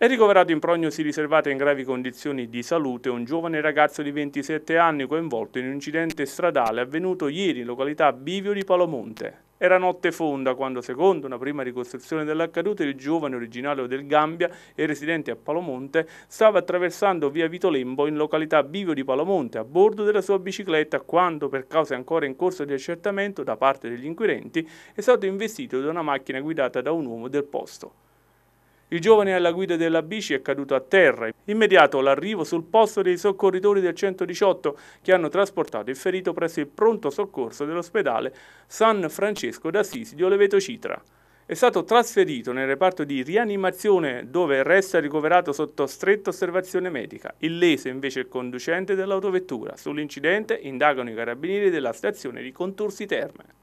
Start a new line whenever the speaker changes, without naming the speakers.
È ricoverato in prognosi riservata in gravi condizioni di salute un giovane ragazzo di 27 anni coinvolto in un incidente stradale avvenuto ieri in località Bivio di Palomonte. Era notte fonda quando, secondo una prima ricostruzione dell'accaduto, il giovane originario del Gambia e residente a Palomonte stava attraversando via Vito Lembo in località Bivio di Palomonte a bordo della sua bicicletta quando, per cause ancora in corso di accertamento da parte degli inquirenti, è stato investito da una macchina guidata da un uomo del posto. Il giovane alla guida della bici è caduto a terra, immediato l'arrivo sul posto dei soccorritori del 118 che hanno trasportato il ferito presso il pronto soccorso dell'ospedale San Francesco d'Assisi di Oleveto Citra. È stato trasferito nel reparto di rianimazione dove resta ricoverato sotto stretta osservazione medica. Illeso invece il conducente dell'autovettura. Sull'incidente indagano i carabinieri della stazione di Contursi Terme.